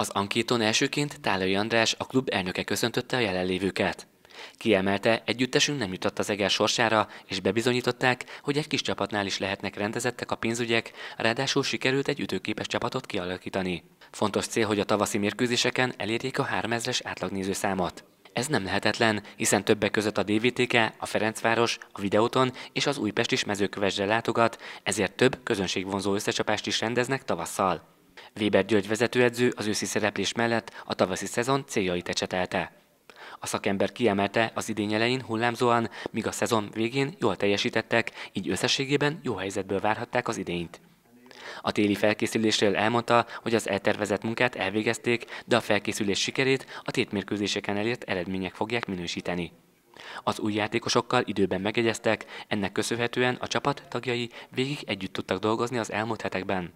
Az ankéton elsőként Tálai András a klub elnöke köszöntötte a jelenlévőket. Kiemelte, együttesünk nem jutott az Eger sorsára, és bebizonyították, hogy egy kis csapatnál is lehetnek rendezettek a pénzügyek, ráadásul sikerült egy ütőképes csapatot kialakítani. Fontos cél, hogy a tavaszi mérkőzéseken elérjék a 3000-es átlagnézőszámot. Ez nem lehetetlen, hiszen többek között a DVTK, a Ferencváros, a Videóton és az Újpest is mezőkövesre látogat, ezért több közönségvonzó összecsapást is rendeznek tavasszal. Weber György vezetőedző az őszi szereplés mellett a tavaszi szezon céljait ecsetelte. A szakember kiemelte az idény elején hullámzóan, míg a szezon végén jól teljesítettek, így összességében jó helyzetből várhatták az idényt. A téli felkészülésről elmondta, hogy az eltervezett munkát elvégezték, de a felkészülés sikerét a tétmérkőzéseken elért eredmények fogják minősíteni. Az új játékosokkal időben megegyeztek, ennek köszönhetően a csapat tagjai végig együtt tudtak dolgozni az elmúlt hetekben.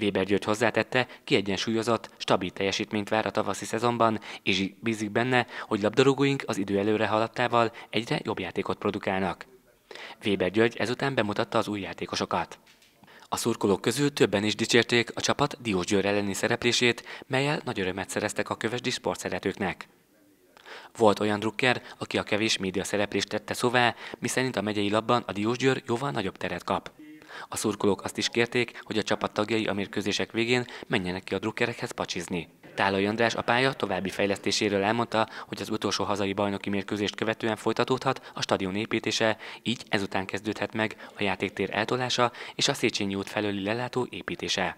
Weber György hozzátette, kiegyensúlyozott, stabil teljesítményt vár a tavaszi szezonban, és bízik benne, hogy labdarúgóink az idő előre haladtával egyre jobb játékot produkálnak. Weber György ezután bemutatta az új játékosokat. A szurkolók közül többen is dicsérték a csapat Diós Győr elleni szereplését, melyel nagy örömet szereztek a kövesdi sportszeretőknek. Volt olyan drukker, aki a kevés média szereplést tette szóvá, miszerint a megyei labban a Diósgyőr jóval nagyobb teret kap. A szurkolók azt is kérték, hogy a csapat tagjai a mérkőzések végén menjenek ki a drukkerekhez pacsizni. Tálai András a pálya további fejlesztéséről elmondta, hogy az utolsó hazai bajnoki mérkőzést követően folytatódhat a stadion építése, így ezután kezdődhet meg a játéktér eltolása és a Széchenyi út felőli lelátó építése.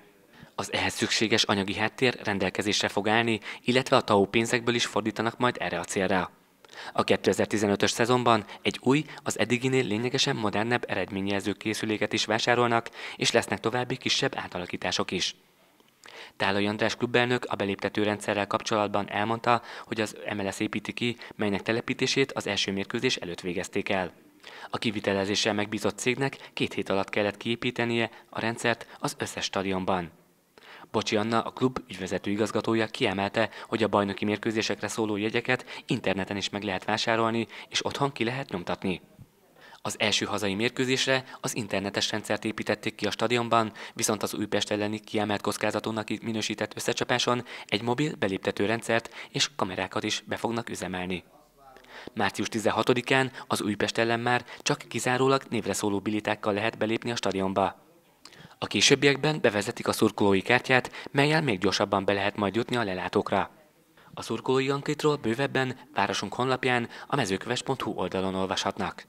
Az ehhez szükséges anyagi háttér rendelkezésre fog állni, illetve a TAO pénzekből is fordítanak majd erre a célra. A 2015-ös szezonban egy új, az eddiginél lényegesen modernebb eredményjelző készüléket is vásárolnak, és lesznek további kisebb átalakítások is. Tálai András klubelnök a beléptető rendszerrel kapcsolatban elmondta, hogy az MLS építi ki, melynek telepítését az első mérkőzés előtt végezték el. A kivitelezéssel megbízott cégnek két hét alatt kellett kiépítenie a rendszert az összes stadionban. Bocsi Anna, a klub ügyvezető igazgatója kiemelte, hogy a bajnoki mérkőzésekre szóló jegyeket interneten is meg lehet vásárolni, és otthon ki lehet nyomtatni. Az első hazai mérkőzésre az internetes rendszert építették ki a stadionban, viszont az Újpest elleni kiemelt kockázatónak minősített összecsapáson egy mobil beléptető rendszert és kamerákat is be fognak üzemelni. Március 16-án az Újpest ellen már csak kizárólag névre szóló bilitákkal lehet belépni a stadionba. A későbbiekben bevezetik a szurkolói kártyát, melyel még gyorsabban be lehet majd jutni a lelátókra. A szurkolói ankitról bővebben városunk honlapján a mezőköves.hu oldalon olvashatnak.